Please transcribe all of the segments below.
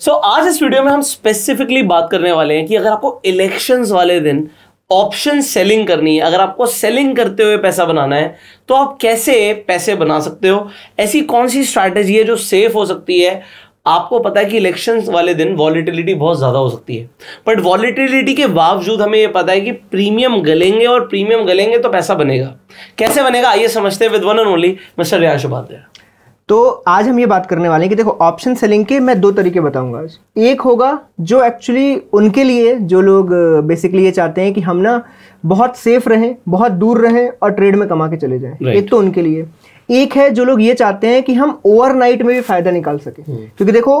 सो so, आज इस video में हम स्पेसिफिकली बात करने वाले हैं कि अगर आपको इलेक्शन वाले दिन ऑप्शन सेलिंग करनी है अगर आपको सेलिंग करते हुए पैसा बनाना है तो आप कैसे पैसे बना सकते हो ऐसी कौन सी स्ट्रैटेजी है जो सेफ हो सकती है आपको पता है कि इलेक्शन वाले दिन वॉलीटिलिटी बहुत ज़्यादा हो सकती है बट वॉलीटिलिटी के बावजूद हमें यह पता है कि प्रीमियम गलेंगे और प्रीमियम गलेंगे तो पैसा बनेगा कैसे बनेगा आइए समझते हैं with one and only mister Riyansh Upadhyay तो आज हम ये बात करने वाले हैं कि देखो ऑप्शन सेलिंग के मैं दो तरीके बताऊंगा आज एक होगा जो एक्चुअली उनके लिए जो लोग बेसिकली uh, ये चाहते हैं कि हम ना बहुत सेफ रहें बहुत दूर रहें और ट्रेड में कमा के चले जाएं right. एक तो उनके लिए एक है जो लोग ये चाहते हैं कि हम ओवरनाइट में भी फ़ायदा निकाल सकें हम्म। क्योंकि देखो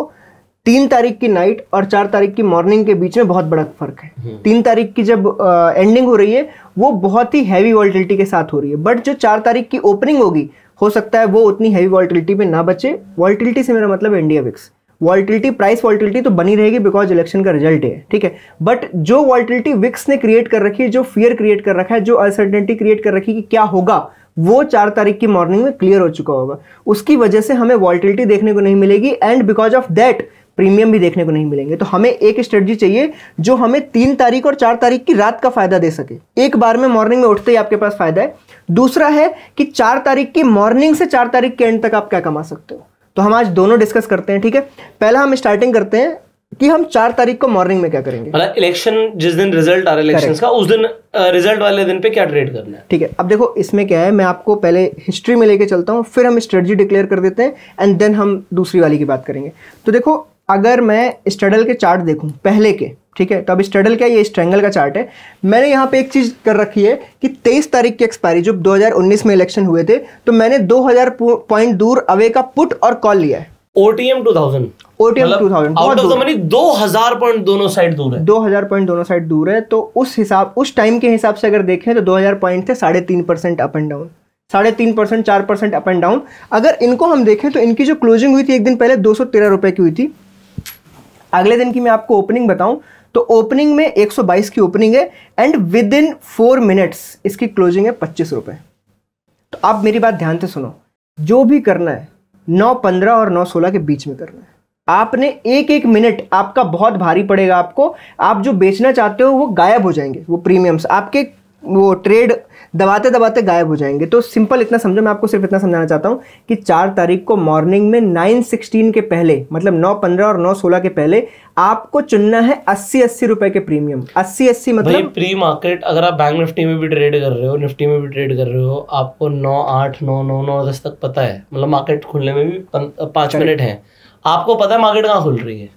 तीन तारीख की नाइट और चार तारीख की मॉर्निंग के बीच में बहुत बड़ा फर्क है हम्म। तीन तारीख की जब आ, एंडिंग हो रही है वो बहुत ही हैवी वॉल्टिलिटी के साथ हो रही है बट जो चार तारीख की ओपनिंग होगी हो सकता है वो उतनी हैवी वॉल्टिलिटी में ना बचे वॉल्टिलिटी से मेरा मतलब India VIX volatility price volatility तो बनी रहेगी बिकॉज इलेक्शन का रिजल्ट है ठीक है बट जो वॉल्टिलिटी विक्स ने क्रिएट कर रखी है जो फियर क्रिएट कर रखा है जो अनसर्टेनिटी क्रिएट कर रखी है कि क्या होगा वो चार तारीख की मॉर्निंग में क्लियर हो चुका होगा उसकी वजह से हमें वॉल्टिलिटी देखने को नहीं मिलेगी and because of that premium भी देखने को नहीं मिलेंगे तो हमें एक स्ट्रेटजी चाहिए जो हमें तीन तारीख और चार तारीख की रात का फायदा दे सके एक बार में मॉर्निंग में उठते ही आपके पास फायदा है दूसरा है कि चार तारीख की मॉर्निंग से चार तारीख के एंड तक आप क्या कमा सकते हो तो हम आज दोनों डिस्कस करते हैं ठीक है पहला हम स्टार्टिंग करते हैं कि हम चार तारीख को मॉर्निंग में क्या करेंगे इलेक्शन मतलब जिस दिन रिजल्ट आ रहा है का उस दिन रिजल्ट वाले दिन पे क्या ट्रेड करना है ठीक है अब देखो इसमें क्या है मैं आपको पहले हिस्ट्री में लेके चलता हूँ फिर हम स्ट्रेटजी डिक्लेयर कर देते हैं एंड देन हम दूसरी वाली की बात करेंगे तो देखो अगर मैं स्टडल के चार्ट देखूँ पहले के ठीक है तो अब स्टडल क्या ये स्ट्रेंगल का चार्ट है मैंने यहाँ पे एक चीज़ कर रखी है कि 23 तारीख की एक्सपायरी जो 2019 में इलेक्शन हुए थे तो मैंने 2000 पॉइंट दूर अवे का पुट और कॉल लिया है OTM 2000 2000 2000 दोनों साइड दूर 2000 पॉइंट दोनों साइड दूर है तो उस हिसाब उस टाइम के हिसाब से अगर देखें तो 2000 पॉइंट थे साढ़े तीन परसेंट अप एंड डाउन साढ़े तीन परसेंट चार परसेंट अप एंड डाउन अगर इनको हम देखें तो इनकी जो क्लोजिंग हुई थी एक दिन पहले दो सौ तेरह रुपए की हुई थी अगले दिन की मैं आपको ओपनिंग बताऊं तो ओपनिंग में 122 की ओपनिंग है and within four minutes इसकी क्लोजिंग है पच्चीस रुपये तो आप मेरी बात ध्यान से सुनो जो भी करना है नौ पंद्रह और नौ सोलह के बीच में करना है आपने एक एक मिनट आपका बहुत भारी पड़ेगा आपको आप जो बेचना चाहते हो वो गायब हो जाएंगे वो प्रीमियम्स आपके वो ट्रेड दबाते दबाते गायब हो जाएंगे तो सिंपल इतना समझो मैं आपको सिर्फ इतना समझाना चाहता हूँ कि चार तारीख को मॉर्निंग में नाइन सिक्सटीन के पहले मतलब नौ पंद्रह और नौ सोलह के पहले आपको चुनना है अस्सी अस्सी रुपए के प्रीमियम अस्सी अस्सी मतलब प्री मार्केट अगर आप बैंक निफ्टी में भी ट्रेड कर रहे हो निफ्टी में भी ट्रेड कर रहे हो आपको नौ आठ नौ नौ नौ दस तक पता है मतलब मार्केट खुलने में भी पाँच मिनट है आपको पता है मार्केट कहाँ खुल रही है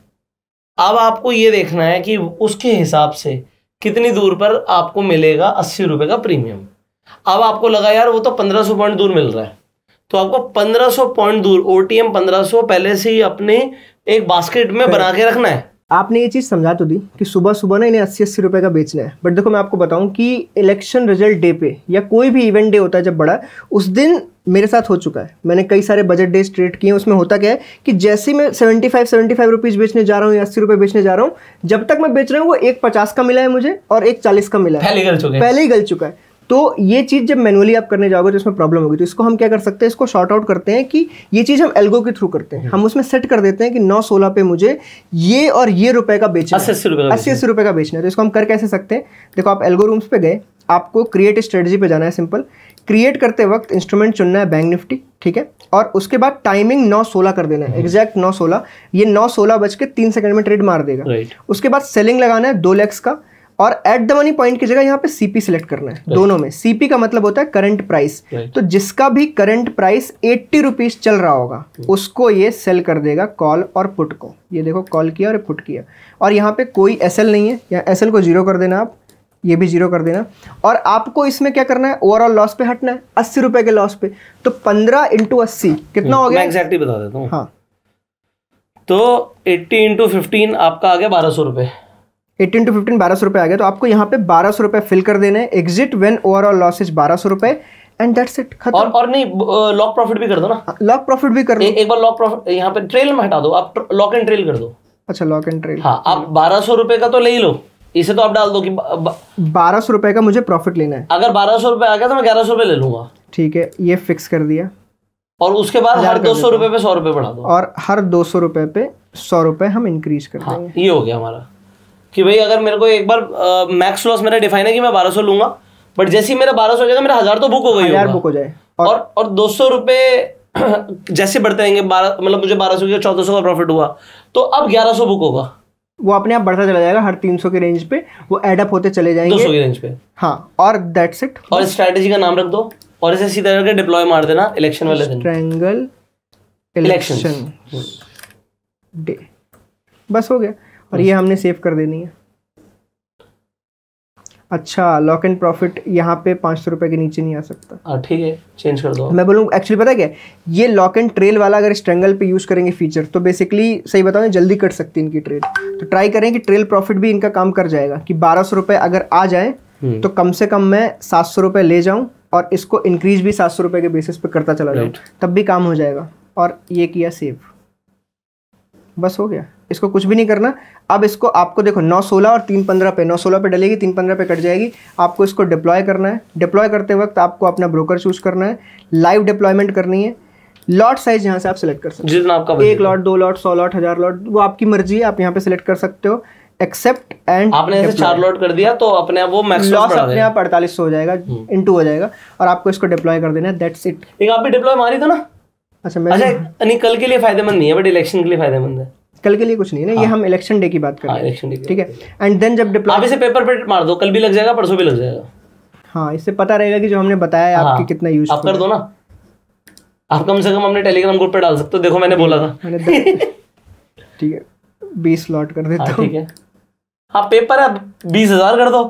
अब आपको ये देखना है कि उसके हिसाब से कितनी दूर पर आपको मिलेगा अस्सी रुपये का प्रीमियम अब आपको लगा यार वो तो 1500 पॉइंट दूर मिल रहा है तो आपको 1500 पॉइंट दूर ओ टी एम पहले से ही अपने एक बास्केट में बना के रखना है आपने ये चीज़ समझा तो दी कि सुबह सुबह ना इन्हें अस्सी अस्सी रुपये का बेचना है बट देखो मैं आपको बताऊं कि इलेक्शन रिजल्ट डे पे या कोई भी इवेंट डे होता है जब बड़ा उस दिन मेरे साथ हो चुका है मैंने कई सारे बजट डेज ट्रेड किए हैं उसमें होता क्या है कि जैसे मैं seventy five seventy five rupees बेचने जा रहा हूँ या अस्सी रुपये बेचने जा रहा हूँ जब तक मैं बेच रहा हूँ वो एक पचास का मिला है मुझे और एक चालीस का मिला है पहले ही गल चुका है तो ये चीज़ जब मैनुअली आप करने जाओगे तो इसमें प्रॉब्लम होगी तो इसको हम क्या कर सकते हैं इसको शॉर्ट आउट करते हैं कि ये चीज़ हम एल्गो के थ्रू करते हैं हम्म। हम उसमें सेट कर देते हैं कि नौ सोलह पे मुझे ये और ये रुपए का बेचना अस्सी अस्सी रुपये अस्सी अस्सी रुपये का बेचना है तो इसको हम कर कैसे सकते हैं देखो आप एल्गो रूम्स पे गए आपको क्रिएट स्ट्रेटजी पे जाना है सिंपल क्रिएट करते वक्त इंस्ट्रूमेंट चुनना है बैंक निफ्टी ठीक है और उसके बाद टाइमिंग नौ सोलह कर देना है एग्जैक्ट हम्म। नौ सोलह ये नौ सोलह बज के तीन सेकंड में ट्रेड मार देगा उसके बाद सेलिंग लगाना है दो लैक्स का और एट द मनी पॉइंट की जगह यहाँ पे सीपी सिलेक्ट करना है दोनों में सीपी का मतलब होता है करंट प्राइस तो जिसका भी करंट प्राइस एट्टी रुपीज चल रहा होगा hmm. उसको ये सेल कर देगा कॉल और पुट को ये देखो कॉल किया और पुट किया और यहाँ पे कोई एस नहीं है या एस को जीरो कर देना आप ये भी जीरो कर देना और आपको इसमें क्या करना है ओवरऑल लॉस पे हटना है अस्सी रुपए के लॉस पे तो पंद्रह इंटू अस्सी कितना hmm. हो गया एग्जैक्टली बता देता हूँ हाँ तो एट्टी इंटू फिफ्टीन आपका आ गया बारह सौ रुपये एटीन टू फिफ्टीन बारह सौ रुपये आ गया तो आपको यहाँ पे बारह सौ रुपये फिल कर देने exit when overall loss is बारह सौ रुपये एंड दैट्स इट खत्म और और नहीं लॉक प्रॉफिट भी कर दो ना लॉक हाँ, प्रॉफिट भी कर दो ए, एक बार लॉक प्रॉफिट यहाँ पे ट्रेल में हटा दो आप लॉक एंड ट्रेल कर दो अच्छा लॉक एंड ट्रेल हाँ आप बारह सौ रुपये का तो ले ही लो इसे तो आप डाल दो कि बारह सौ रुपये का मुझे प्रॉफिट लेना है अगर बारह सौ रुपये आ गया तो मैं ग्यारह सौ रुपये ले लूंगा ठीक है ये फिक्स कर दिया और उसके बाद हर दो सौ रुपये पे सौ रुपये बढ़ा दो और हर दो सौ रुपये पे सौ रुपये हम इंक्रीज कर हाँ, देंगे ये हो गया हमारा कि भाई अगर मेरे को एक बार मैक्स लॉस मेरा डिफाइन है कि मैं बारह सौ लूंगा बट जैसे ही मेरा बारह सौ हो जाएगा मेरा हजार तो बुक हो गई हजार बुक हो जाए और और, दो सौ रुपये जैसे बढ़ते रहेंगे बारह मतलब मुझे बारह सौ चौदह सौ का प्रॉफिट हुआ तो अब ग्यारह सौ बुक होगा वो अपने आप बढ़ता चला जाएगा हर तीन सौ के रेंज पे वो एडअप होते चले जाएंगे दो सौ के रेंज पे हाँ और दैट्स इट और स्ट्रेटेजी का नाम रख दो और इसे सीधा करके डिप्लॉय मार देना इलेक्शन वाले दिन ट्रायंगल इलेक्शन डे बस हो गया और ये हमने सेव कर देनी है अच्छा लॉक एंड प्रॉफिट यहाँ पे पाँच सौ रुपये के नीचे नहीं आ सकता हाँ, ठीक है चेंज कर दो मैं बोलूँ एक्चुअली पता क्या ये लॉक एंड ट्रेल वाला अगर स्ट्रेंगल पे यूज़ करेंगे फीचर तो बेसिकली सही बताऊँ जल्दी कट सकती है इनकी ट्रेल तो ट्राई करें कि ट्रेल प्रॉफिट भी इनका काम कर जाएगा कि बारह सौ रुपये अगर आ जाए हम्म। तो कम से कम मैं सात सौ रुपये ले जाऊँ और इसको इंक्रीज भी सात सौ रुपये के बेसिस पे करता चला जाऊँ तब भी काम हो जाएगा और ये किया सेव बस हो गया इसको कुछ भी नहीं करना अब इसको आपको देखो नौ सोलह और तीन पंद्रह पे नौ सोलह पे डलेगी तीन पंद्रह पे कट जाएगी आपको इसको डिप्लॉय करना है डिप्लॉय करते वक्त आपको अपना ब्रोकर चूज करना है लाइव डिप्लॉयमेंट करनी है लॉट साइज यहाँ से आप सिलेक्ट कर सकते हो आपका एक लॉट दो लॉट सौ लॉट हज़ार लॉट वो आपकी मर्जी है आप यहाँ पे सिलेक्ट कर सकते हो एक्सेप्ट एंड आपने ऐसे चार लॉट कर दिया तो अपने आप वो मैक्स लॉस अपने आप अड़तालीस सौ हो जाएगा इनटू हम्म। हो जाएगा और आपको इसको डिप्लॉय कर देना है दैट्स इट एक आप भी डिप्लॉय मारी था ना अच्छा मैं अच्छा नहीं कल के लिए फायदेमंद नहीं है बट इलेक्शन के लिए फायदेमंद है कल के लिए कुछ नहीं ना ये हाँ। हम इलेक्शन डे की हाँ, बात कर रहे हैं ठीक है एंड देन जब डिप्लॉय आप इसे पेपर पे मार दो कल भी लग जाएगा परसों भी लग जाएगा हाँ इससे पता रहेगा कि जो हमने बताया है हाँ, आपकी कितना यूज आप कर दो ना आप कम से कम अपने टेलीग्राम ग्रुप पे डाल सकते हो देखो मैंने बोला था ठीक है बीस लॉट कर देता हूँ ठीक है हाँ पेपर है बीस हजार कर दो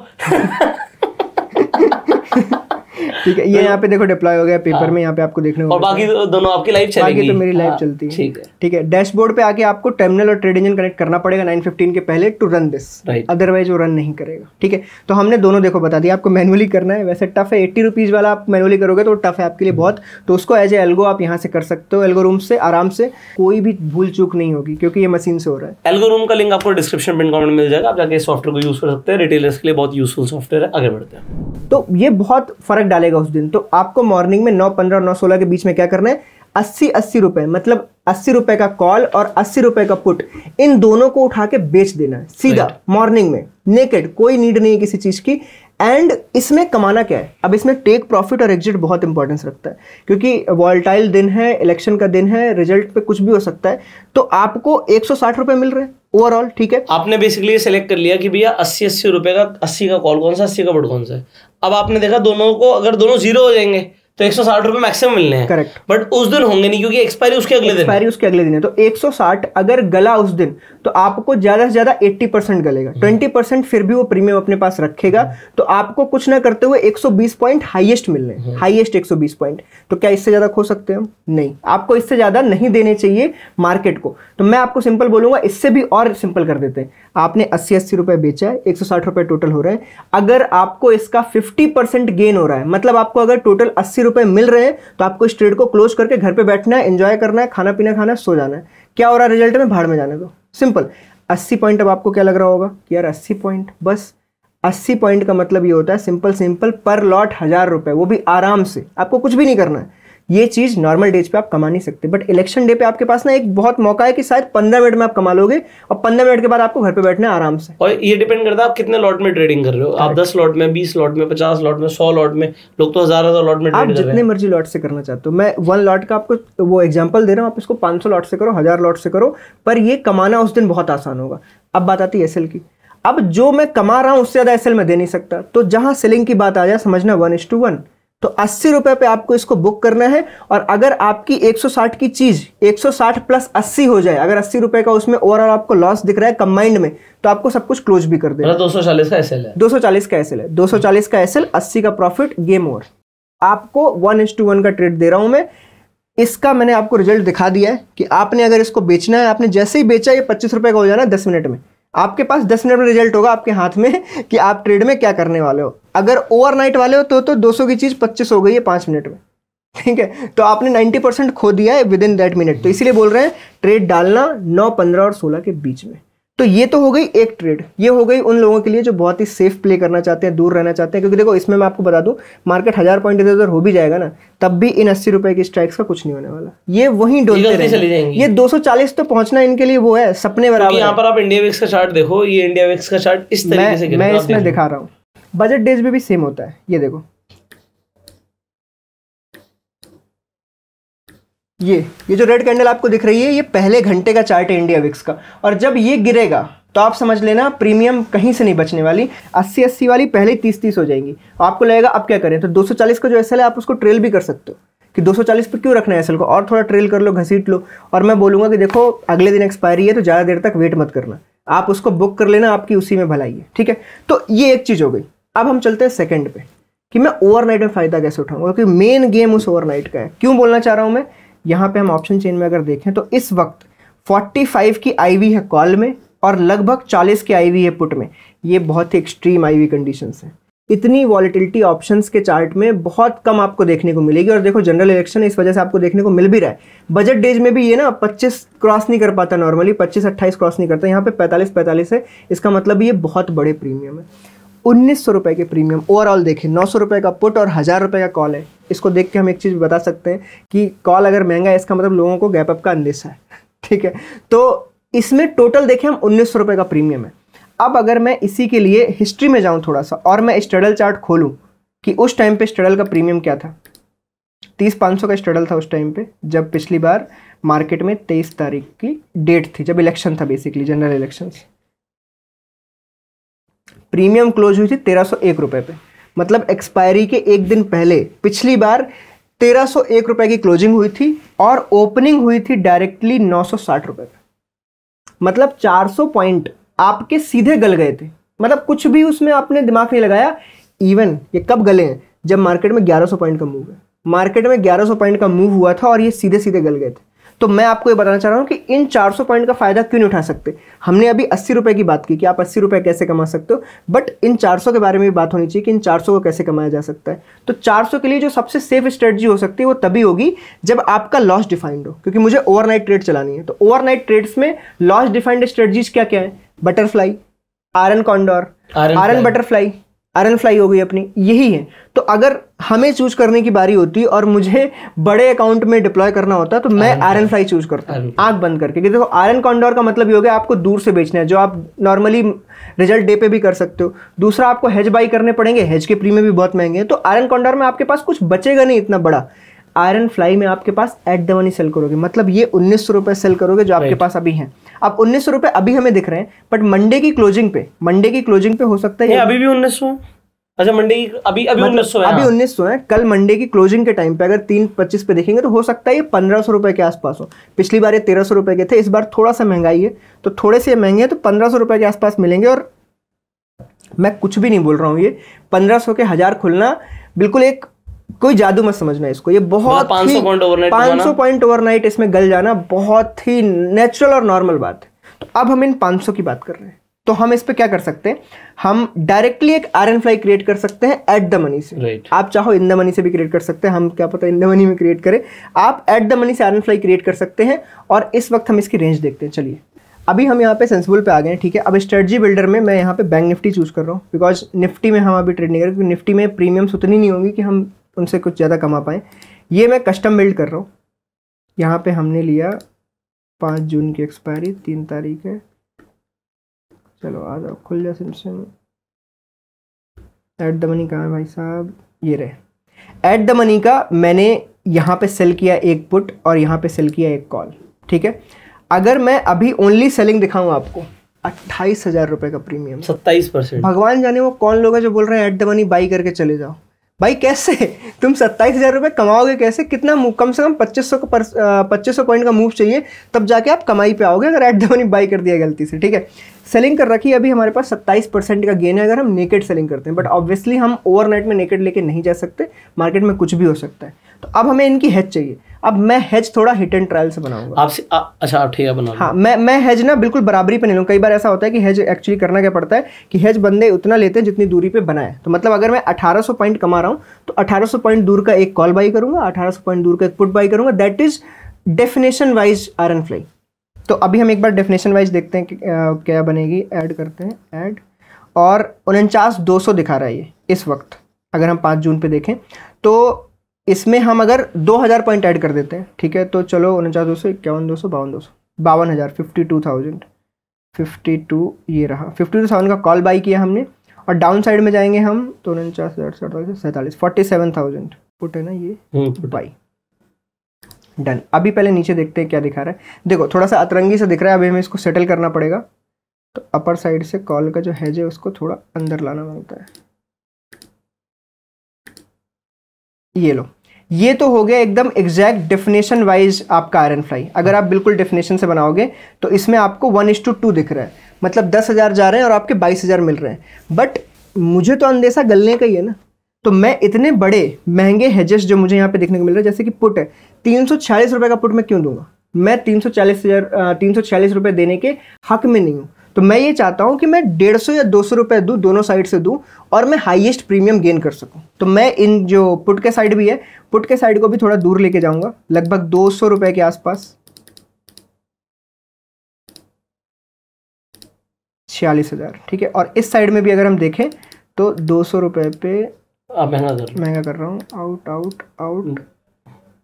ठीक है ये तो- यहाँ पे देखो डिप्लॉय हो गया पेपर हाँ। में यहाँ पे आपको देखने और बाकी दोनों आपकी लाइफ चलेगी बाकी तो मेरी लाइफ हाँ, चलती है ठीक है ठीक है डैशबोर्ड पे आके आपको टर्मिनल और ट्रेड इंजन कनेक्ट करना पड़ेगा 915 के पहले टू रन दिस अदरवाइज वो रन नहीं करेगा ठीक है तो हमने दोनों देखो बता दिया आपको मैनुअली करना है वैसे टफ है एट्टी रुपीज़ वाला आप मैनुअली करोगे तो टफ है आपके लिए बहुत तो उसको एज ए एल्गो आप यहाँ से कर सकते हो एल्गो रूम से आराम से कोई भी भूल चूक नहीं होगी क्योंकि ये मशीन से हो रहा है एल्गो रूम का लिंक आपको डिस्क्रिप्शन में कमेंट मिल जाएगा आप जाके सॉफ्टवेयर को यूज़ कर सकते हैं रिटेलर्स के लिए बहुत यूजफुल सॉफ्टवेयर है आगे बढ़ते हैं तो ये बहुत फर्क डालेगा उस दिन तो आपको मॉर्निंग में नौ पंद्रह नौ सोलह के बीच में क्या करना है अस्सी अस्सी रुपए मतलब अस्सी रुपए का कॉल और अस्सी रुपए का पुट इन दोनों को उठा के बेच देना है सीधा मॉर्निंग में नेकेड कोई नीड नहीं है किसी चीज़ की एंड इसमें कमाना क्या है अब इसमें टेक प्रॉफिट और एग्जिट बहुत इंपॉर्टेंस रखता है क्योंकि वॉल्टाइल दिन है इलेक्शन का दिन है रिजल्ट पे कुछ भी हो सकता है तो आपको एक सौ मिल रहे हैं ओवरऑल ठीक है आपने बेसिकली सेलेक्ट कर लिया कि भैया अस्सी अस्सी रुपए का अस्सी का कॉल कौन सा अस्सी का बट कौन सा है अब आपने देखा दोनों को अगर दोनों जीरो हो जाएंगे तो एक सौ साठ रुपए मैक्सिमम मिलने हैं करेक्ट बट उस दिन होंगे नहीं क्योंकि एक्सपायरी उसके अगले दिन उसके अगले दिन है तो एक सौ साठ अगर गला उस दिन तो आपको ज्यादा से ज्यादा एट्टी परसेंट गलेगा हम्म। ट्वेंटी परसेंट फिर भी वो प्रीमियम अपने पास रखेगा हम्म। तो आपको कुछ ना करते हुए एक सौ बीस पॉइंट हाइएस्ट मिलने हाइएस्ट हम्म। एक सौ बीस पॉइंट तो क्या इससे ज्यादा खो सकते हैं नहीं आपको इससे ज्यादा नहीं देने चाहिए मार्केट को तो मैं आपको सिंपल बोलूंगा इससे भी और सिंपल कर देते हैं आपने अस्सी अस्सी रुपए बेचा है एक सौ साठ रुपए टोटल हो रहा है अगर आपको इसका फिफ्टी परसेंट गेन हो रहा है मतलब आपको अगर टोटल अस्सी रुपए मिल रहे हैं तो आपको इस ट्रेड को क्लोज करके घर पे बैठना है एंजॉय करना है खाना पीना खाना है सो जाना है क्या हो रहा है रिजल्ट में भाड़ में जाने दो सिंपल 80 पॉइंट अब आपको क्या लग रहा होगा कि यार 80 पॉइंट बस 80 पॉइंट का मतलब ये होता है सिंपल सिंपल पर लॉट हज़ार रुपए वो भी आराम से आपको कुछ भी नहीं करना है ये चीज़ नॉर्मल डेज पे आप कमा नहीं सकते बट इलेक्शन डे पे आपके पास ना एक बहुत मौका है कि शायद पंद्रह मिनट में आप कमा लोगे और पंद्रह मिनट के बाद आपको घर पे बैठना आराम से और ये डिपेंड करता है आप कितने लॉट में ट्रेडिंग कर रहे हो आप दस लॉट में बीस लॉट में पचास लॉट में सौ लॉट में लोग तो हज़ार हज़ार लॉट में आप जितने मर्जी लॉट से करना चाहते हो मैं वन लॉट का आपको वो एग्जाम्पल दे रहा हूँ आप इसको सौ लॉट से करो हज़ार लॉट से करो पर ये कमाना उस दिन बहुत आसान होगा अब बात आती है एस की अब जो मैं कमा रहा हूँ उससे ज़्यादा एस में दे नहीं सकता तो जहां सेलिंग की बात आ जाए समझना वन इज टू वन तो अस्सी रुपये पे आपको इसको बुक करना है और अगर आपकी 160 की चीज़ 160 प्लस 80 हो जाए अगर अस्सी रुपये का उसमें ओवरऑल आपको लॉस दिख रहा है कंबाइंड में तो आपको सब कुछ क्लोज भी कर देना मतलब दो सौ चालीस का एस है दो सौ चालीस का एस है दो सौ चालीस का एस एल अस्सी का प्रॉफिट गेम ओवर आपको वन इंस टू वन का ट्रेड दे रहा हूँ मैं इसका मैंने आपको रिजल्ट दिखा दिया है कि आपने अगर इसको बेचना है आपने जैसे ही बेचा ये पच्चीस रुपए का हो जाना दस मिनट में आपके पास दस मिनट में रिजल्ट होगा आपके हाथ में कि आप ट्रेड में क्या करने वाले हो अगर ओवरनाइट वाले हो तो तो 200 की चीज़ 25 हो गई है पाँच मिनट में ठीक है तो आपने 90 परसेंट खो दिया है विद इन दैट मिनट तो इसीलिए बोल रहे हैं ट्रेड डालना नौ पंद्रह और सोलह के बीच में तो ये तो हो गई एक ट्रेड ये हो गई उन लोगों के लिए जो बहुत ही सेफ प्ले करना चाहते हैं दूर रहना चाहते हैं क्योंकि देखो इसमें मैं आपको बता दूं मार्केट हज़ार पॉइंट इधर उधर हो भी जाएगा ना तब भी इन अस्सी रुपए की स्ट्राइक्स का कुछ नहीं होने वाला ये वही डोल ये दो ये चालीस तो पहुंचना इनके लिए वो है सपने बराबर यहाँ पर आप इंडिया वेक्स का चार्ट देखो ये इंडिया वेक्स का चार्ट इस तरीके से मैं इसमें दिखा रहा हूँ बजट डेज में भी सेम होता है ये देखो ये ये जो रेड कैंडल आपको दिख रही है ये पहले घंटे का चार्ट है इंडिया विक्स का और जब ये गिरेगा तो आप समझ लेना प्रीमियम कहीं से नहीं बचने वाली अस्सी अस्सी वाली पहले तीस तीस हो जाएंगी तो आपको लगेगा अब क्या करें तो 240 का जो एसएल है आप उसको ट्रेल भी कर सकते हो कि 240 पर क्यों रखना है एसएल को और थोड़ा ट्रेल कर लो घसीट लो और मैं बोलूँगा कि देखो अगले दिन एक्सपायरी है तो ज़्यादा देर तक वेट मत करना आप उसको बुक कर लेना आपकी उसी में भलाई है ठीक है तो ये एक चीज़ हो गई अब हम चलते हैं सेकेंड पे कि मैं ओवरनाइट में फ़ायदा कैसे उठाऊंगा क्योंकि मेन गेम उस ओवरनाइट का है क्यों बोलना चाह रहा हूँ मैं यहाँ पे हम ऑप्शन चेन में अगर देखें तो इस वक्त 45 की आईवी है कॉल में और लगभग 40 की आईवी है पुट में ये बहुत ही एक्सट्रीम आईवी कंडीशंस हैं इतनी वॉलिटिलिटी ऑप्शंस के चार्ट में बहुत कम आपको देखने को मिलेगी और देखो जनरल इलेक्शन इस वजह से आपको देखने को मिल भी रहा है बजट डेज में भी ये ना 25 क्रॉस नहीं कर पाता नॉर्मली 25 28 क्रॉस नहीं करता यहाँ पे 45 45 है इसका मतलब ये बहुत बड़े प्रीमियम है उन्नीस सौ रुपये के प्रीमियम ओवरऑल देखिए नौ सौ रुपये का पुट और हज़ार रुपये का कॉल है इसको देख के हम एक चीज़ बता सकते हैं कि कॉल अगर महंगा है इसका मतलब लोगों को गैप अप का अंदेशा है ठीक है तो इसमें टोटल देखें हम उन्नीस सौ रुपये का प्रीमियम है अब अगर मैं इसी के लिए हिस्ट्री में जाऊँ थोड़ा सा और मैं स्ट्रडल चार्ट खोलूँ कि उस टाइम पर स्टडल का प्रीमियम क्या था तीस पाँच सौ का स्टडल था उस टाइम पर जब पिछली बार मार्केट में तेईस तारीख की डेट थी जब इलेक्शन था basically general election premium close हुई थी तेरह सौ एक रुपये पे मतलब एक्सपायरी के एक दिन पहले पिछली बार तेरह सौ एक रुपये की क्लोजिंग हुई थी और ओपनिंग हुई थी डायरेक्टली नौ सौ साठ रुपये पे मतलब चार सौ पॉइंट आपके सीधे गल गए थे मतलब कुछ भी उसमें आपने दिमाग नहीं लगाया इवन ये कब गले हैं जब मार्केट में ग्यारह सौ पॉइंट का मूव है मार्केट में ग्यारह सौ पॉइंट का मूव हुआ था और ये सीधे सीधे गल गए थे तो मैं आपको ये बताना चाह रहा हूँ कि इन 400 पॉइंट का फ़ायदा क्यों नहीं उठा सकते हमने अभी अस्सी रुपये की बात की कि आप अस्सी रुपये कैसे कमा सकते हो बट इन 400 के बारे में भी बात होनी चाहिए कि इन 400 को कैसे कमाया जा सकता है तो 400 के लिए जो सबसे सेफ स्ट्रेटजी हो सकती है वो तभी होगी जब आपका लॉस डिफाइंड हो क्योंकि मुझे ओवरनाइट ट्रेड चलानी है तो ओवरनाइट ट्रेड्स में लॉस डिफाइंड स्ट्रेटजीज क्या क्या है butterfly iron condor iron butterfly iron fly हो गई अपनी यही है तो अगर हमें चूज करने की बारी होती और मुझे बड़े अकाउंट में डिप्लॉय करना होता तो मैं आयरन फ्लाई चूज करता आग बंद करके देखो आयरन कॉन्डोर का मतलब ये हो गया आपको दूर से बेचना है जो आप नॉर्मली रिजल्ट डे पे भी कर सकते हो दूसरा आपको हेज बाई करने पड़ेंगे हेज के प्रीमियम भी बहुत महंगे हैं तो आयरन कॉन्डोर में आपके पास कुछ बचेगा नहीं इतना बड़ा आयरन फ्लाई में आपके पास एट द मनी सेल करोगे मतलब ये उन्नीस सौ सेल करोगे जो आपके पास अभी हैं अब उन्नीस सौ अभी हमें दिख रहे हैं बट मंडे की क्लोजिंग पे मंडे की क्लोजिंग पे हो सकता है अभी भी उन्नीस सौ अच्छा मंडे की अभी अभी मतलब उन्नीस सौ अभी हाँ। उन्नीस सौ है कल मंडे की क्लोजिंग के टाइम पे अगर तीन पच्चीस पे देखेंगे तो हो सकता है ये पंद्रह सौ रुपए के आसपास हो पिछली बार ये तेरह सौ रुपए के थे इस बार थोड़ा सा महंगाई है तो थोड़े से महंगे हैं तो पंद्रह सौ रुपए के आसपास मिलेंगे और मैं कुछ भी नहीं बोल रहा हूँ ये पंद्रह सौ के हज़ार खुलना बिल्कुल एक कोई जादू मत समझना इसको ये बहुत पांच सौ पॉइंट ओवरनाइट पाँच सौ पॉइंट ओवरनाइट इसमें गल जाना बहुत ही नेचुरल और नॉर्मल बात है तो अब हम इन पांच सौ की बात कर रहे हैं तो हम इस पे क्या कर सकते हैं हम डायरेक्टली एक आर एन फ्लाई क्रिएट कर सकते हैं एट द मनी से right. आप चाहो इन द मनी से भी क्रिएट कर सकते हैं हम क्या पता इन द मनी में क्रिएट करें आप एट द मनी से आर एन फ्लाई क्रिएट कर सकते हैं और इस वक्त हम इसकी रेंज देखते हैं चलिए अभी हम यहाँ पे सेंसिबल पे आ गए हैं ठीक है अब स्ट्रेटजी बिल्डर में मैं यहाँ पे बैंक निफ्टी चूज़ कर रहा हूँ बिकॉज निफ्टी में हम अभी ट्रेड नहीं कर रहे क्योंकि निफ्टी में प्रीमियम्स उतनी नहीं होंगी कि हम उनसे कुछ ज़्यादा कमा पाएँ ये मैं कस्टम बिल्ड कर रहा हूँ यहाँ पे हमने लिया पाँच जून की एक्सपायरी तीन तारीख है चलो आ जाओ खुल जाओ सैमसंग एट द मनी कहाँ भाई साहब ये रहे एट द मनी का मैंने यहाँ पे सेल किया एक पुट और यहाँ पे सेल किया एक कॉल ठीक है अगर मैं अभी ओनली सेलिंग दिखाऊँ आपको अट्ठाईस हज़ार रुपये का प्रीमियम सत्ताईस परसेंट भगवान जाने वो कौन लोग है जो बोल रहे हैं एट द मनी बाई करके चले जाओ भाई कैसे तुम सत्ताईस हज़ार रुपये कमाओगे कैसे कितना कम से कम पच्चीस सौ का पच्चीस सौ पॉइंट का मूव चाहिए तब जाके आप कमाई पे आओगे अगर एट द मनी बाई कर दिया गलती से ठीक है सेलिंग कर रखी है अभी हमारे पास सत्ताईस परसेंट का गेन है अगर हम नेकेड सेलिंग करते हैं बट ऑब्वियसली हम ओवरनाइट में नेकेड लेके नहीं जा सकते मार्केट में कुछ भी हो सकता है तो अब हमें इनकी हेड चाहिए अब मैं हेज थोड़ा हिट एंड ट्रायल से बनाऊंगा आपसे अच्छा आप ठीक है बना हाँ मैं मैं हेज ना बिल्कुल बराबरी पे नहीं लूँ कई बार ऐसा होता है कि हेज एक्चुअली करना क्या पड़ता है कि हेज बंदे उतना लेते हैं जितनी दूरी पे बनाए तो मतलब अगर मैं 1800 पॉइंट कमा रहा हूँ तो 1800 पॉइंट दूर का एक कॉल बाई करूंगा 1800 पॉइंट दूर का एक पुट बाई करूंगा that is definition wise iron fly तो अभी हम एक बार डेफिनेशन वाइज देखते हैं कि क्या बनेगी ऐड करते हैं ऐड और उनचास दो दिखा रहा है ये इस वक्त अगर हम पाँच जून पे देखें तो इसमें हम अगर 2000 पॉइंट ऐड कर देते हैं ठीक है तो चलो उनचास दो सौ इक्यावन दो सौ बावन दो सौ बावन हज़ार fifty two thousand fifty two ये रहा फिफ्टी टू थाउजेंड का कॉल बाई किया हमने और डाउन साइड में जाएंगे हम तो उनचास हज़ार सड़तालीस सैंतालीस फोर्टी सेवन थाउजेंड फुट है ना ये बाई हम्म, डन अभी पहले नीचे देखते हैं क्या दिखा रहा है देखो थोड़ा सा अतरंगी सा दिख रहा है अभी हमें इसको सेटल करना पड़ेगा तो अपर साइड से कॉल का जो हैज है उसको थोड़ा अंदर लाना मांगता है ये लो ये तो हो गया एकदम एग्जैक्ट डेफिनेशन वाइज आपका आयरन फ्लाई अगर आप बिल्कुल डेफिनेशन से बनाओगे तो इसमें आपको वन इज टू टू दिख रहा है मतलब दस हज़ार जा रहे हैं और आपके बाईस हज़ार मिल रहे हैं बट मुझे तो अंदेशा गलने का ही है ना तो मैं इतने बड़े महंगे हेजेस जो मुझे यहाँ पे देखने को मिल रहा है जैसे कि पुट है तीन सौ छियालीस रुपये का पुट मैं क्यों दूंगा मैं तीन सौ चालीस हज़ार तीन सौ छियालीस रुपये देने के हक में नहीं हूँ तो मैं ये चाहता हूँ कि मैं डेढ़ सौ या दो सौ रुपये दूँ दोनों साइड से दूँ और मैं हाईएस्ट प्रीमियम गेन कर सकूँ तो मैं इन जो पुट के साइड भी है पुट के साइड को भी थोड़ा दूर लेके जाऊँगा लगभग दो सौ रुपये के आसपास छियालीस हज़ार ठीक है और इस साइड में भी अगर हम देखें तो दो सौ रुपये पे महंगा कर रहा हूँ आउट आउट आउट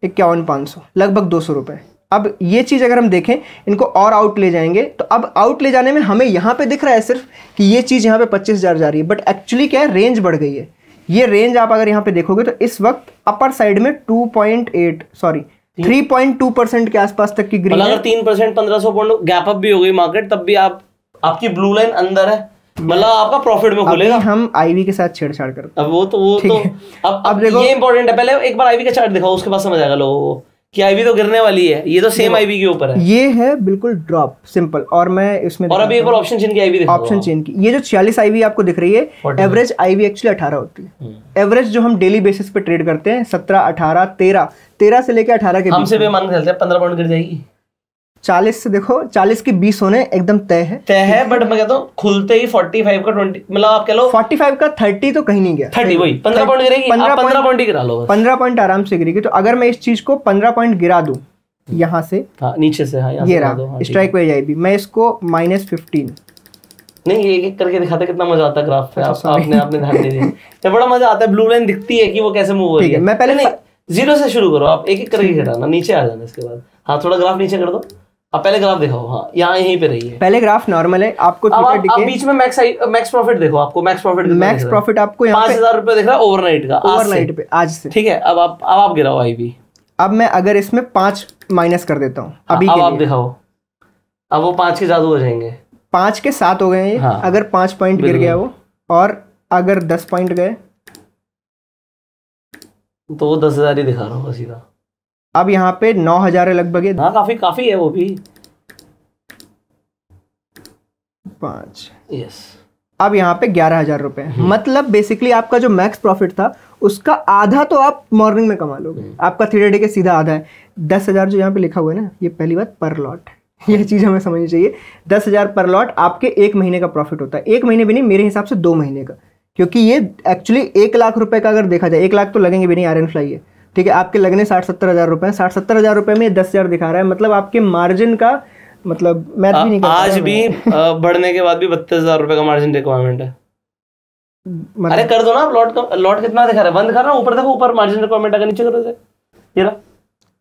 इक्यावन पाँच सौ लगभग दो सौ रुपये अब ये चीज़ अगर हम देखें इनको और आउट ले जाएंगे तो अब आउट ले जाने में हमें यहाँ पे दिख रहा है सिर्फ कि ये चीज़ यहाँ पे 25,000 जा रही है बट एक्चुअली क्या है रेंज बढ़ गई है ये रेंज आप अगर यहाँ पे देखोगे तो इस वक्त अपर साइड में 2.8 सॉरी 3.2 परसेंट के आसपास तक की ग्रीन मतलब अगर तीन परसेंट पंद्रह सौ गैप अप भी हो गई मार्केट तब भी आप आपकी ब्लू लाइन अंदर है मतलब आपका प्रॉफिट में खोलेगा हम आईवी के साथ छेड़छाड़ कर अब वो तो वो तो अब अब देखो ये इंपॉर्टेंट है पहले एक बार आईवी का चार्ट दिखाओ उसके बाद समझ आएगा लोगों को कि आईवी तो गिरने वाली है ये तो सेम आईवी के ऊपर है ये है बिल्कुल ड्रॉप सिंपल और मैं इसमें और अभी एक बार ऑप्शन चेन की आईवी ऑप्शन चेन की ये जो छियालीस आईवी आपको दिख रही है एवरेज आईवी एक्चुअली अठारह होती है एवरेज हम्म। जो हम डेली बेसिस पे ट्रेड करते हैं सत्रह अठारह तेरह तेरह से लेकर अठारह के हमसे के चलते हैं पंद्रह पाउंड गिर जाएगी चालीस से देखो चालीस के बीस होने एकदम तय है तय है बट मैं कहता हूँ खुलते ही फोर्टी फाइव का ट्वेंटी मतलब आप कह लो फोर्टी फाइव का थर्टी तो कहीं नहीं गया थर्टी वही पंद्रह पॉइंट गिरेगी पंद्रह पंद्रह पॉइंट ही गिरा लो पंद्रह पॉइंट आराम से गिरेगी तो अगर मैं इस चीज को पंद्रह पॉइंट गिरा दू यहाँ से हाँ, नीचे से हाँ, ये रहा स्ट्राइक वेज जाएगी मैं इसको माइनस फिफ्टीन नहीं एक एक करके दिखाते कितना मजा आता ग्राफ पे आप, अच्छा, आपने आपने ध्यान दे दिया तो बड़ा मजा आता है ब्लू लाइन दिखती है कि वो कैसे मूव हो रही है मैं पहले नहीं जीरो से शुरू करो आप एक एक करके घटाना नीचे आ जाना इसके बाद हाँ थोड़ा ग्राफ नीचे कर दो हाँ, पहले ग्राफ देखो हाँ यहाँ यहीं पे रही है पहले ग्राफ नॉर्मल है आपको अब आप, आप बीच में मैक्स मैक्स प्रॉफिट देखो आपको मैक्स प्रॉफिट मैक्स प्रॉफिट आपको पांच हजार रुपए देख रहा है ओवरनाइट का ओवरनाइट पे आज से ठीक है अब आप अब आप गिराओ आई भी अब मैं अगर इसमें पांच माइनस कर देता हूँ हाँ, अभी अब आप दिखाओ अब वो पांच के जादू हो जाएंगे पांच के सात हो गए हाँ, अगर पांच पॉइंट गिर गया वो और अगर दस पॉइंट गए तो वो दस हजार ही दिखा रहा हूँ सीधा अब यहाँ पे नौ हजार है लगभग हाँ काफी काफी है वो भी पांच यस अब यहाँ पे ग्यारह हजार रुपए हम्म। मतलब बेसिकली आपका जो मैक्स प्रॉफिट था उसका आधा तो आप मॉर्निंग में कमा लोगे हम्म। आपका थ्री डे के सीधा आधा है दस हजार जो यहाँ पे लिखा हुआ है ना ये पहली बात पर लॉट यह चीज़ हमें समझनी चाहिए दस हजार पर लॉट आपके एक महीने का प्रॉफिट होता है एक महीने भी नहीं मेरे हिसाब से दो महीने का क्योंकि ये एक्चुअली एक लाख रुपए का अगर देखा जाए एक लाख तो लगेंगे भी नहीं आर एन फ्लाई है ठीक है आपके लगने साठ सत्तर हज़ार रुपए साठ सत्तर हज़ार रुपए में दस हज़ार दिखा रहा है मतलब आपके मार्जिन का मतलब मैथ भी नहीं आज भी बढ़ने के बाद भी बत्तीस हज़ार रुपए का मार्जिन रिक्वायरमेंट है मतलब अरे कर दो ना लॉट लॉट कितना दिखा रहा है बंद कर रहा ऊपर देखो ऊपर मार्जिन रिक्वायरमेंट अगर नीचे करो ये रहा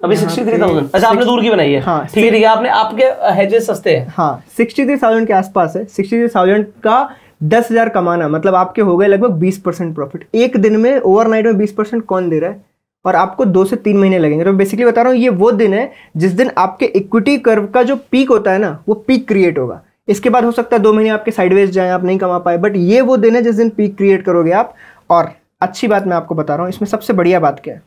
अभी सिक्सटी थ्री थाउजेंड अच्छा आपने दूर की बनाई है हाँ ठीक है ठीक है आपने आपके हेजेस सस्ते हैं हाँ सिक्सटी थ्री थाउजेंड के आसपास है सिक्सटी थ्री थाउजेंड का दस हजार कमाना मतलब आपके हो गए लगभग बीस परसेंट प्रॉफिट एक दिन में ओवरनाइट में बीस परसेंट कौन दे रहा है और आपको दो से तीन महीने लगेंगे तो बेसिकली बता रहा हूँ ये वो दिन है जिस दिन आपके इक्विटी कर्व का जो पीक होता है ना वो पीक क्रिएट होगा इसके बाद हो सकता है दो महीने आपके साइडवेज जाएं आप नहीं कमा पाए बट ये वो दिन है जिस दिन पीक क्रिएट करोगे आप और अच्छी बात मैं आपको बता रहा हूँ इसमें सबसे बढ़िया बात क्या है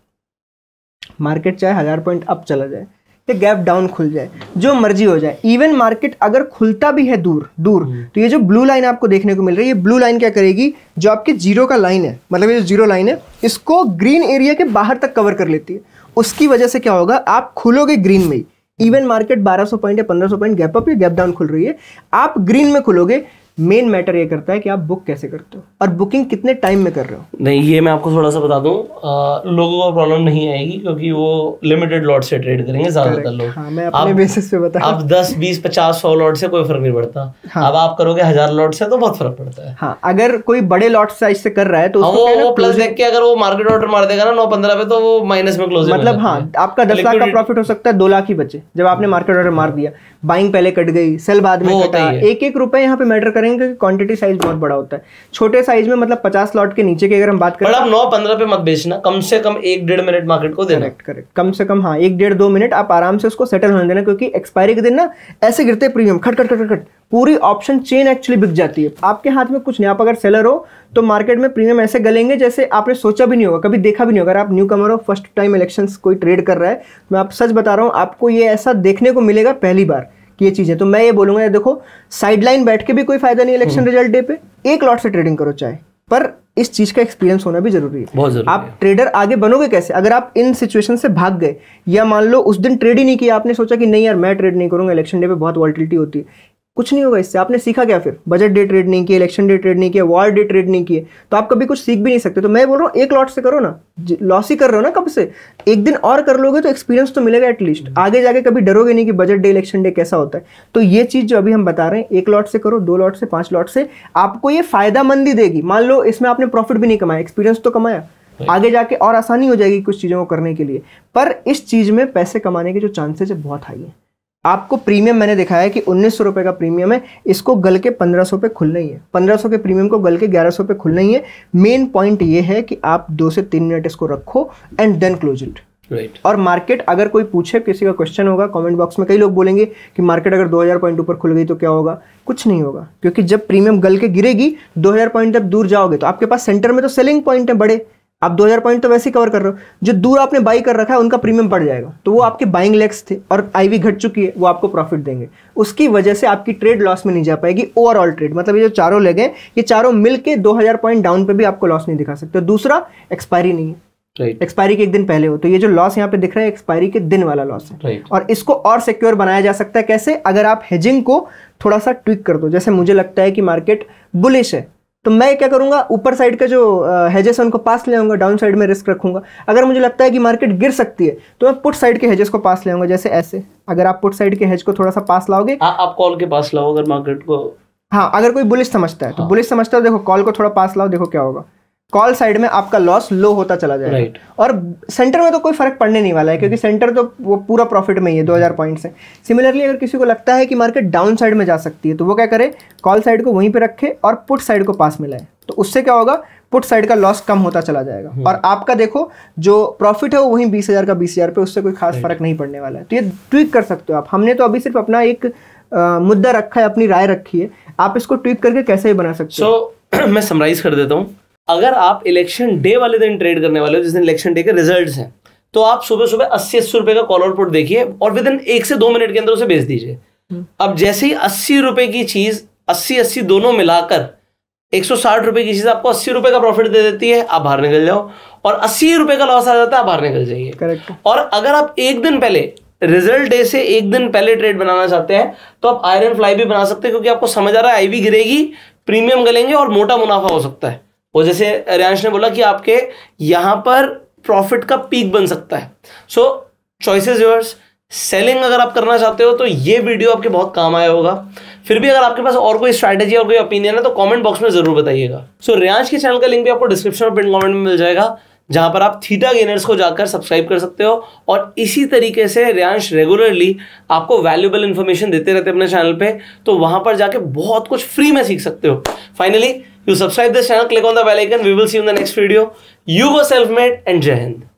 मार्केट चाहे हज़ार पॉइंट अप चला जाए पे गैप डाउन खुल जाए जो मर्जी हो जाए इवन मार्केट अगर खुलता भी है दूर दूर हम्म। तो ये जो ब्लू लाइन आपको देखने को मिल रही है ब्लू लाइन क्या करेगी जो आपके जीरो का लाइन है मतलब ये जो जीरो लाइन है इसको ग्रीन एरिया के बाहर तक कवर कर लेती है उसकी वजह से क्या होगा आप खुलोगे ग्रीन में ही इवन मार्केट 1200 पॉइंट या 1500 पॉइंट गैप अप या गैप डाउन खुल रही है आप ग्रीन में खुलोगे मेन मैटर ये करता है कि आप बुक कैसे करते हो और बुकिंग कितने टाइम में कर रहे हो नहीं ये मैं आपको थोड़ा सा बता दूं आ, लोगों को प्रॉब्लम नहीं आएगी क्योंकि वो लिमिटेड लॉट से ट्रेड करेंगे ज्यादातर लोग हाँ, मैं अपने आप, बेसिस पे बता आप दस बीस पचास सौ लॉट से कोई फर्क नहीं पड़ता हाँ, अब आप करोगे हजार लॉट से तो बहुत फर्क पड़ता है हाँ, अगर कोई बड़े लॉट साइज से कर रहा है तो हाँ, वो, प्लस देख के अगर वो मार्केट ऑर्डर मार देगा ना नौ पंद्रह पे तो वो माइनस में क्लोज मतलब हाँ आपका दस लाख का प्रॉफिट हो सकता है दो लाख ही बचे जब आपने मार्केट ऑर्डर मार दिया बाइंग पहले कट गई सेल बाद में एक एक रुपए यहाँ पे मैटर करेंगे क्योंकि क्वांटिटी साइज बहुत बड़ा होता है छोटे साइज में मतलब पचास लॉट के नीचे की अगर हम बात करें आप नौ पंद्रह पे मत बेचना कम से कम एक डेढ़ मिनट मार्केट को देना करेक्ट करेक्ट कम से कम हाँ एक डेढ़ दो मिनट आप आराम से उसको सेटल होने देना क्योंकि एक्सपायरी के दिन ना ऐसे गिरते प्रीमियम खट खट खट खट पूरी ऑप्शन चेन एक्चुअली बिक जाती है आपके हाथ में कुछ नहीं आप अगर सेलर हो तो मार्केट में प्रीमियम ऐसे गलेंगे जैसे आपने सोचा भी नहीं होगा कभी देखा भी नहीं होगा अगर आप न्यू कमर हो फर्स्ट टाइम इलेक्शंस कोई ट्रेड कर रहा है तो मैं आप सच बता रहा हूँ आपको ये ऐसा देखने को मिलेगा पहली बार ये चीज़ है तो मैं ये बोलूंगा देखो साइडलाइन बैठ के भी कोई फायदा नहीं इलेक्शन रिजल्ट डे पे एक लॉट से ट्रेडिंग करो चाहे पर इस चीज का एक्सपीरियंस होना भी जरूरी है बहुत जरूरी आप ट्रेडर आगे बनोगे कैसे अगर आप इन सिचुएशन से भाग गए या मान लो उस दिन ट्रेड ही नहीं किया आपने सोचा कि नहीं यार मैं ट्रेड नहीं करूंगा इलेक्शन डे पे बहुत वॉल्टिलिटी होती है कुछ नहीं होगा इससे आपने सीखा क्या फिर बजट डे ट्रेड नहीं किए इलेक्शन डे ट्रेड नहीं किए वॉर डे ट्रेड नहीं किए तो आप कभी कुछ सीख भी नहीं सकते तो मैं बोल रहा हूँ एक लॉट से करो ना लॉस ही कर रहे हो ना कब से एक दिन और कर लोगे तो एक्सपीरियंस तो मिलेगा एटलीस्ट हम्म। आगे जाके कभी डरोगे नहीं कि बजट डे इलेक्शन डे कैसा होता है तो ये चीज़ जो अभी हम बता रहे हैं एक लॉट से करो दो लॉट से पांच लॉट से आपको ये फायदा मंदी देगी मान लो इसमें आपने प्रॉफिट भी नहीं कमाया एक्सपीरियंस तो कमाया आगे जाके और आसानी हो जाएगी कुछ चीज़ों को करने के लिए पर इस चीज़ में पैसे कमाने के जो चांसेज है बहुत हाई है आपको प्रीमियम मैंने दिखाया है कि उन्नीस सौ का प्रीमियम है इसको गल के पंद्रह सौ पे खुलना ही है पंद्रह सौ के प्रीमियम को गल के ग्यारह सौ पे खुलना ही है मेन पॉइंट ये है कि आप दो से तीन मिनट इसको रखो and then close it right और मार्केट अगर कोई पूछे किसी का क्वेश्चन होगा कमेंट बॉक्स में कई लोग बोलेंगे कि मार्केट अगर 2000 पॉइंट ऊपर खुल गई तो क्या होगा कुछ नहीं होगा क्योंकि जब प्रीमियम गल के गिरेगी 2000 पॉइंट जब दूर जाओगे तो आपके पास सेंटर में तो सेलिंग पॉइंट है बड़े आप 2000 पॉइंट तो वैसे कवर कर रहे हो जो दूर आपने बाई कर रखा है उनका प्रीमियम बढ़ जाएगा तो वो आपके बाइंग लेग्स थे और आईवी घट चुकी है वो आपको प्रॉफिट देंगे उसकी वजह से आपकी ट्रेड लॉस में नहीं जा पाएगी ओवरऑल ट्रेड मतलब ये जो चारों लेग हैं ये चारों मिल के दो पॉइंट डाउन पर भी आपको लॉस नहीं दिखा सकते दूसरा एक्सपायरी नहीं है Right. एक्सपायरी के एक दिन पहले हो तो ये जो लॉस यहाँ पे दिख रहा है एक्सपायरी के दिन वाला लॉस है right. और इसको और सिक्योर बनाया जा सकता है कैसे अगर आप हेजिंग को थोड़ा सा ट्विक कर दो जैसे मुझे लगता है कि मार्केट बुलिश है तो मैं क्या करूंगा ऊपर साइड का जो हेजेस है उनको पास ले आऊंगा डाउन साइड में रिस्क रखूंगा अगर मुझे लगता है कि मार्केट गिर सकती है तो मैं पुट साइड के हेजेस को पास ले आऊंगा जैसे ऐसे अगर आप पुट साइड के हेज को थोड़ा सा पास लाओगे आ, आप कॉल के पास लाओ अगर मार्केट को हाँ अगर कोई बुलिश समझता है तो बुलिश हाँ। समझता है देखो कॉल को थोड़ा पास लाओ देखो क्या होगा कॉल साइड में आपका लॉस लो होता चला जाएगा right. और सेंटर में तो कोई फर्क पड़ने नहीं वाला है क्योंकि सेंटर तो वो पूरा प्रॉफिट में ही है 2000 पॉइंट से सिमिलरली अगर किसी को लगता है कि मार्केट डाउन साइड में जा सकती है तो वो क्या करे कॉल साइड को वहीं पे रखे और पुट साइड को पास में लाए तो उससे क्या होगा पुट साइड का लॉस कम होता चला जाएगा हम्म। और आपका देखो जो प्रॉफिट है वो वहीं बीस हज़ार का बीस हज़ार पे उससे कोई खास फर्क नहीं पड़ने वाला है तो ये ट्विक कर सकते हो आप हमने तो अभी सिर्फ अपना एक आ, मुद्दा रखा है अपनी राय रखी है आप इसको ट्विक करके कैसे बना सकते हो so, मैं समराइज कर देता हूँ अगर आप इलेक्शन डे वाले दिन ट्रेड करने वाले हो जिस दिन इलेक्शन डे के रिजल्ट हैं तो आप सुबह सुबह अस्सी अस्सी रुपए का कॉल आउटपुट देखिए और विद इन एक से दो मिनट के अंदर उसे बेच दीजिए हम्म। अब जैसे ही अस्सी रुपए की चीज अस्सी अस्सी दोनों मिलाकर एक सौ साठ रुपए की चीज आपको अस्सी रुपए का प्रॉफिट दे देती है आप बाहर निकल जाओ और अस्सी रुपए का लॉस आ जाता है आप बाहर निकल जाइए करेक्ट और अगर आप एक दिन पहले रिजल्ट डे से एक दिन पहले ट्रेड बनाना चाहते हैं तो आप आयरन फ्लाई भी बना सकते हैं क्योंकि आपको समझ आ रहा है आई भी गिरेगी प्रीमियम गलेंगे और मोटा मुनाफा हो सकता है वो जैसे रियांश ने बोला कि आपके यहां पर प्रॉफिट का पीक बन सकता है सो चॉइसेस योर्स सेलिंग अगर आप करना चाहते हो तो ये वीडियो आपके बहुत काम आया होगा फिर भी अगर आपके पास और कोई स्ट्रैटेजी और कोई ओपिनियन है तो कमेंट बॉक्स में जरूर बताइएगा सो so, रियांश के चैनल का लिंक भी आपको डिस्क्रिप्शन और पिन कमेंट में मिल जाएगा जहां पर आप थीटा गेनर्स को जाकर सब्सक्राइब कर सकते हो और इसी तरीके से रियांश रेगुलरली आपको वैल्यूबल इन्फॉर्मेशन देते रहते अपने चैनल पे तो वहां पर जाके बहुत कुछ फ्री में सीख सकते हो finally you subscribe this channel click on the bell icon we will see you in the next video you go self-made and jai hind